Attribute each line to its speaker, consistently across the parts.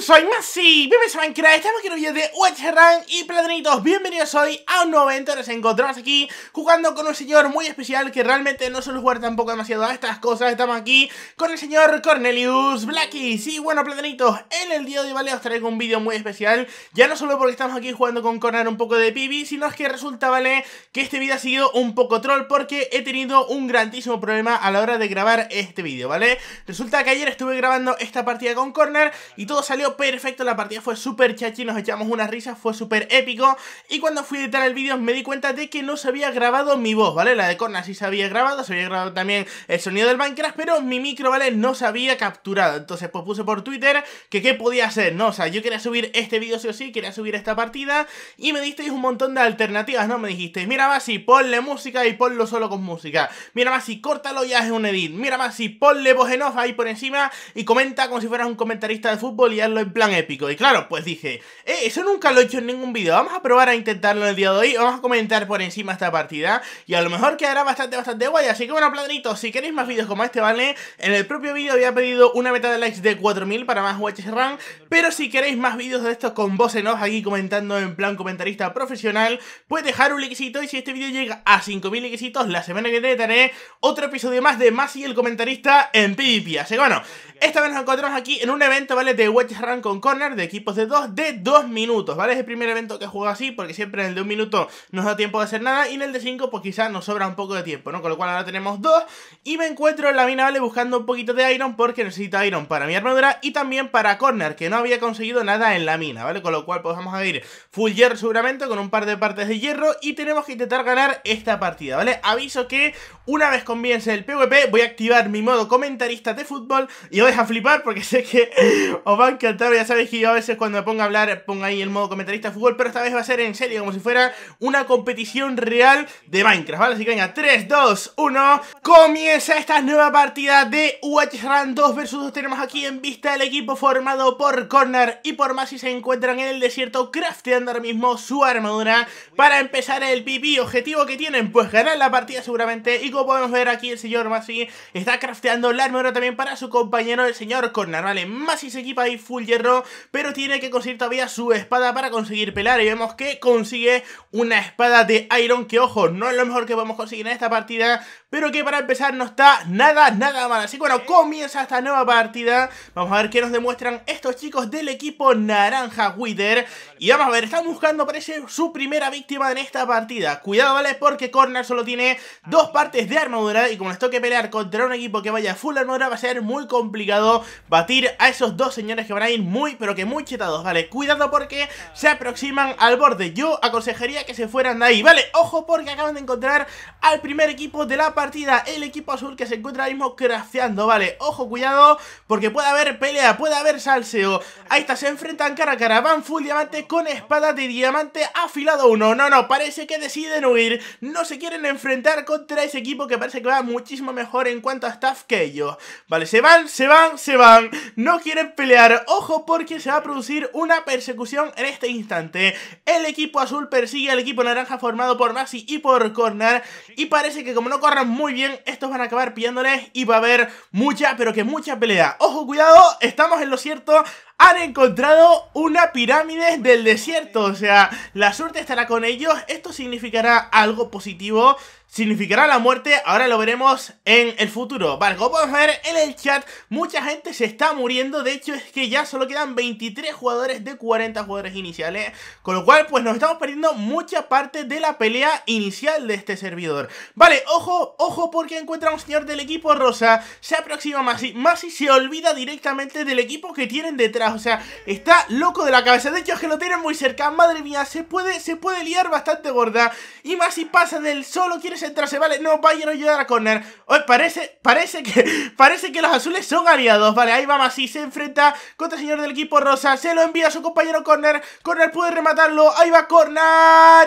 Speaker 1: soy Masi, bienvenidos a Minecraft, estamos aquí en un video de Run y Platanitos Bienvenidos hoy a un nuevo evento, nos encontramos aquí jugando con un señor muy especial que realmente no suele jugar tampoco demasiado a estas cosas Estamos aquí con el señor Cornelius Blacky, sí, bueno Platanitos, en el día de hoy vale os traigo un vídeo muy especial Ya no solo porque estamos aquí jugando con Corner un poco de pibi, sino es que resulta, vale, que este vídeo ha sido un poco troll porque he tenido un grandísimo problema a la hora de grabar este vídeo, ¿vale? Resulta que ayer estuve grabando esta partida con Corner y todo salió perfecto, la partida fue súper chachi, nos echamos unas risa, fue súper épico. Y cuando fui a editar el vídeo me di cuenta de que no se había grabado mi voz, ¿vale? La de Corna sí se había grabado, se había grabado también el sonido del Minecraft, pero mi micro, ¿vale? No se había capturado. Entonces, pues puse por Twitter que qué podía hacer, ¿no? O sea, yo quería subir este vídeo sí o sí, quería subir esta partida y me disteis un montón de alternativas, ¿no? Me dijisteis, mira más si ponle música y ponlo solo con música. Mira más si córtalo y haz un edit. Mira más si ponle voz en off ahí por encima y comenta como si fueras un comentarista de fútbol y hazlo en plan épico. Y claro, pues dije, eh, eso nunca lo he hecho en ningún vídeo. Vamos a probar a intentarlo el día de hoy. Vamos a comentar por encima esta partida. Y a lo mejor quedará bastante, bastante guay. Así que bueno, platinito si queréis más vídeos como este, ¿vale? En el propio vídeo había pedido una meta de likes de 4000 para más watches Run, Pero si queréis más vídeos de estos con vos en off aquí comentando en plan comentarista profesional, pues dejar un likecito. Y si este vídeo llega a 5000 likecitos, la semana que viene tendré otro episodio más de Más y el comentarista en PvP. Así que bueno, esta vez nos encontramos aquí en un evento, ¿vale? De watches con corner de equipos de 2 de 2 minutos, ¿vale? Es el primer evento que juego así porque siempre en el de un minuto nos da tiempo de hacer nada y en el de 5 pues quizás nos sobra un poco de tiempo, ¿no? Con lo cual ahora tenemos 2 y me encuentro en la mina, ¿vale? Buscando un poquito de iron porque necesito iron para mi armadura y también para corner que no había conseguido nada en la mina, ¿vale? Con lo cual pues vamos a ir full hierro seguramente con un par de partes de hierro y tenemos que intentar ganar esta partida, ¿vale? Aviso que una vez comience el PvP voy a activar mi modo comentarista de fútbol y os vais a flipar porque sé que os van a ya sabéis que yo a veces cuando me pongo a hablar pongo ahí el modo comentarista de fútbol, pero esta vez va a ser en serio, como si fuera una competición real de Minecraft, ¿vale? Así que venga, 3, 2, 1, comienza esta nueva partida de Watch 2 vs 2. Tenemos aquí en vista el equipo formado por Corner y por Masi se encuentran en el desierto crafteando ahora mismo su armadura para empezar el PP, Objetivo que tienen, pues ganar la partida seguramente y como podemos ver aquí el señor Masi está crafteando la armadura también para su compañero el señor Corner, ¿vale? Masi se equipa ahí full hierro, pero tiene que conseguir todavía su espada para conseguir pelar. Y vemos que consigue una espada de Iron, que ojo, no es lo mejor que podemos conseguir en esta partida, pero que para empezar no está nada, nada mal. Así que bueno, comienza esta nueva partida. Vamos a ver qué nos demuestran estos chicos del equipo Naranja Wither. Y vamos a ver, están buscando, parece, su primera víctima en esta partida. Cuidado, ¿vale? Porque Corner solo tiene dos partes de armadura y como les que pelear contra un equipo que vaya full armadura va a ser muy complicado batir a esos dos señores que van a muy, pero que muy chetados, ¿vale? Cuidado porque se aproximan al borde. Yo aconsejaría que se fueran de ahí, ¿vale? Ojo porque acaban de encontrar al primer equipo de la partida, el equipo azul que se encuentra ahora mismo crafteando, ¿vale? Ojo, cuidado porque puede haber pelea, puede haber salseo. Ahí está, se enfrentan cara a cara, van full diamante con espada de diamante afilado uno. No, no, parece que deciden huir, no se quieren enfrentar contra ese equipo que parece que va muchísimo mejor en cuanto a staff que ellos. Vale, se van, se van, se van, no quieren pelear. Ojo porque se va a producir una persecución en este instante. El equipo azul persigue al equipo naranja formado por Maxi y por Corner. Y parece que como no corran muy bien, estos van a acabar pillándoles y va a haber mucha, pero que mucha pelea. Ojo, cuidado, estamos en lo cierto han encontrado una pirámide del desierto. O sea, la suerte estará con ellos. Esto significará algo positivo. Significará la muerte, ahora lo veremos en el futuro Vale, como podemos ver en el chat, mucha gente se está muriendo De hecho es que ya solo quedan 23 jugadores de 40 jugadores iniciales Con lo cual pues nos estamos perdiendo mucha parte de la pelea inicial de este servidor Vale, ojo, ojo porque encuentra un señor del equipo rosa Se aproxima más Masi se olvida directamente del equipo que tienen detrás o sea, está loco de la cabeza. De hecho, es que lo tienen muy cerca, madre mía, se puede, se puede liar bastante gorda. Y más si pasa del solo, quiere sentarse vale, no, vaya a ayudar a corner. parece, parece que, parece que los azules son aliados, vale, ahí va Masi, se enfrenta contra el señor del equipo rosa, se lo envía a su compañero corner, corner puede rematarlo, ahí va corner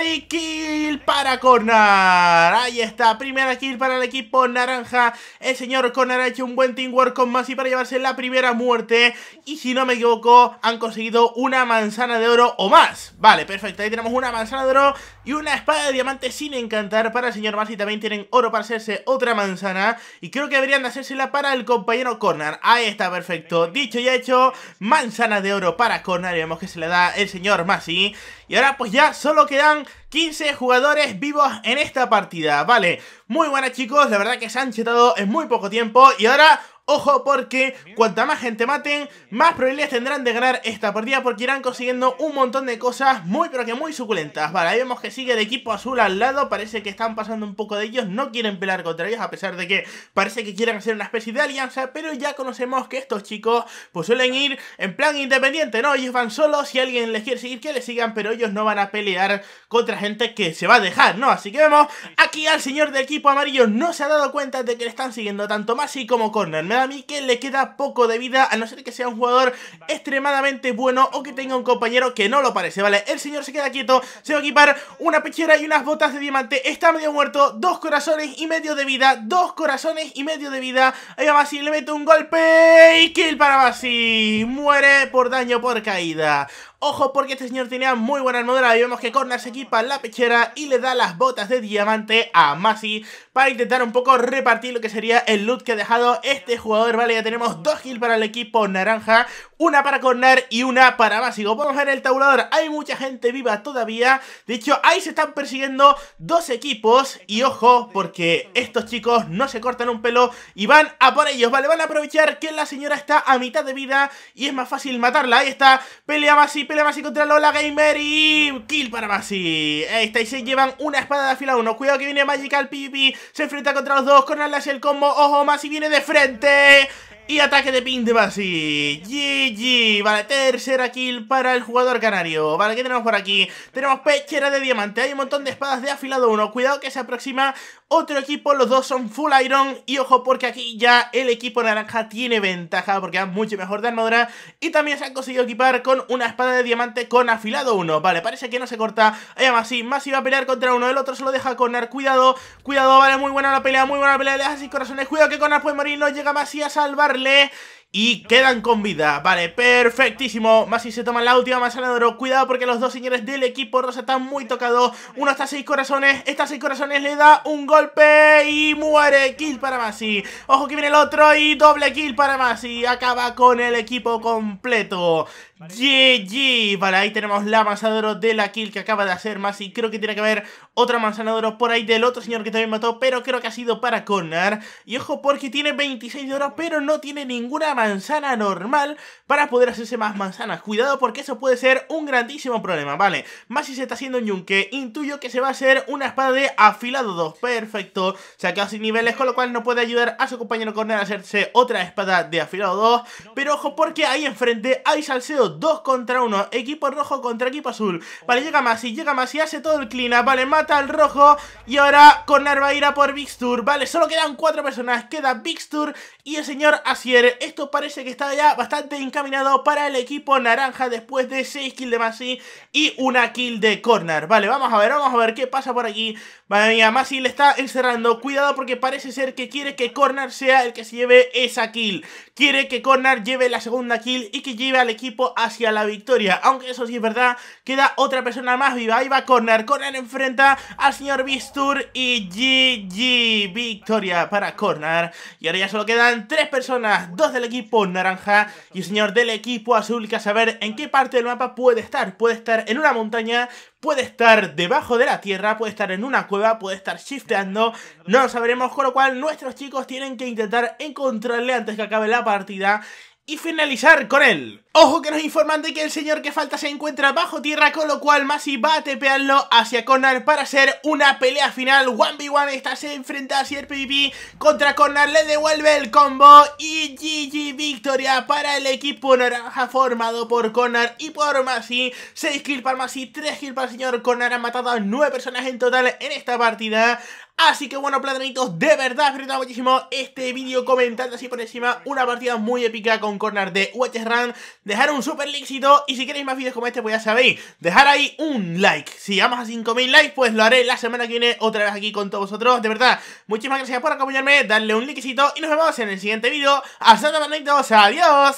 Speaker 1: y kill para corner. Ahí está, primera kill para el equipo naranja. El señor corner ha hecho un buen teamwork con Masi para llevarse la primera muerte. Y si no me equivoco, han conseguido una manzana de oro o más. Vale, perfecto, ahí tenemos una manzana de oro y una espada de diamante sin encantar para el señor Mars y también tienen oro para hacerse otra manzana y creo que deberían de hacérsela para el compañero Cornar. Ahí está, perfecto. Dicho y hecho, manzana de oro para Cornar y vemos que se le da el señor Masi. Y ahora pues ya solo quedan 15 jugadores vivos en esta partida, vale. Muy buena chicos, la verdad que se han chetado en muy poco tiempo y ahora Ojo porque cuanta más gente maten, más probabilidades tendrán de ganar esta partida porque irán consiguiendo un montón de cosas muy pero que muy suculentas. Vale, ahí vemos que sigue el equipo azul al lado, parece que están pasando un poco de ellos, no quieren pelear contra ellos a pesar de que parece que quieren hacer una especie de alianza, pero ya conocemos que estos chicos pues suelen ir en plan independiente, ¿no? Ellos van solos, si alguien les quiere seguir que les sigan, pero ellos no van a pelear contra gente que se va a dejar, ¿no? Así que vemos aquí al señor del equipo amarillo no se ha dado cuenta de que le están siguiendo tanto Masi como Corner, me da a mí que le queda poco de vida a no ser que sea un jugador extremadamente bueno o que tenga un compañero que no lo parece, ¿vale? El señor se queda quieto, se va a equipar una pechera y unas botas de diamante, está medio muerto, dos corazones y medio de vida, dos corazones y medio de vida, ahí va Basi le mete un golpe y kill para Basil, muere por daño por caída. Ojo porque este señor tenía muy buena armadura y vemos que Corner se equipa la pechera y le da las botas de diamante a Masi para intentar un poco repartir lo que sería el loot que ha dejado este jugador. Vale, ya tenemos dos kills para el equipo naranja, una para Corner y una para Masi. Como podemos ver el tabulador hay mucha gente viva todavía. De hecho, ahí se están persiguiendo dos equipos y ojo porque estos chicos no se cortan un pelo y van a por ellos. Vale, van a aprovechar que la señora está a mitad de vida y es más fácil matarla. Ahí está, pelea Masi pelea Masi contra Lola Gamer y kill para Ahí está, y se llevan una espada de fila 1. Cuidado que viene Magical Pipi. Se enfrenta contra los dos. Con Alas el combo. Ojo, Masi viene de frente. Y ataque de pin de Basi. GG. Vale, tercera kill para el jugador canario. Vale, ¿qué tenemos por aquí? Tenemos pechera de diamante. Hay un montón de espadas de afilado 1. Cuidado que se aproxima otro equipo. Los dos son full iron. Y ojo, porque aquí ya el equipo naranja tiene ventaja. Porque es mucho mejor de armadura. Y también se han conseguido equipar con una espada de diamante con afilado 1. Vale, parece que no se corta. Además, sí, más iba a pelear contra uno. El otro se lo deja Conar. Cuidado, cuidado. Vale, muy buena la pelea. Muy buena la pelea. de deja sin corazones. Cuidado que Conar puede morir. No llega más a salvar Gracias y quedan con vida. Vale, perfectísimo. Masi se toma la última manzana de Cuidado porque los dos señores del equipo rosa están muy tocados. Uno está a corazones. estas seis corazones, le da un golpe y muere. Kill para Masi. Ojo que viene el otro y doble kill para Masi. Acaba con el equipo completo. GG. Vale, ahí tenemos la manzana de la kill que acaba de hacer Masi. Creo que tiene que haber otra manzana de por ahí del otro señor que también mató. Pero creo que ha sido para Connor. Y ojo porque tiene 26 de oro pero no tiene ninguna manzana normal para poder hacerse más manzanas. Cuidado porque eso puede ser un grandísimo problema, ¿vale? Masi se está haciendo un yunque, intuyo que se va a hacer una espada de afilado 2. Perfecto, se ha quedado sin niveles, con lo cual no puede ayudar a su compañero Corner a hacerse otra espada de afilado 2. Pero ojo porque ahí enfrente hay salseo 2 contra 1, equipo rojo contra equipo azul. Vale, llega Masi, llega Masi, hace todo el clean up, vale, mata al rojo y ahora Corner va a ir a por Big vale, solo quedan 4 personas, queda Big y el señor Asier. Esto parece que está ya bastante encaminado para el equipo naranja después de 6 kills de Masi y una kill de corner. Vale, vamos a ver, vamos a ver qué pasa por aquí. Madre mía, Masi le está encerrando. Cuidado porque parece ser que quiere que corner sea el que se lleve esa kill. Quiere que corner lleve la segunda kill y que lleve al equipo hacia la victoria. Aunque eso sí es verdad, queda otra persona más viva. Ahí va corner. Corner enfrenta al señor Bistur y GG. Victoria para corner. Y ahora ya solo quedan 3 personas, dos del equipo naranja y el señor del equipo azul que a saber en qué parte del mapa puede estar. Puede estar en una montaña, puede estar debajo de la tierra, puede estar en una cueva, puede estar shifteando, no lo sabremos, con lo cual nuestros chicos tienen que intentar encontrarle antes que acabe la partida y finalizar con él. Ojo que nos informan de que el señor que falta se encuentra bajo tierra, con lo cual Masi va a tepearlo hacia Connor para hacer una pelea final 1v1. Esta se enfrenta a el PvP contra Connor, le devuelve el combo y GG victoria para el equipo naranja formado por Connor y por Masi. 6 kills para Masi, 3 kills para el señor Connor. Han matado a 9 personas en total en esta partida. Así que bueno, platanitos, de verdad disfrutado muchísimo este vídeo comentando así por encima una partida muy épica con corner de Watches Run. Dejar un super éxito y si queréis más vídeos como este, pues ya sabéis, dejar ahí un like. Si vamos a 5000 likes, pues lo haré la semana que viene otra vez aquí con todos vosotros. De verdad, muchísimas gracias por acompañarme, darle un likecito y nos vemos en el siguiente vídeo. Hasta luego, platanitos, adiós.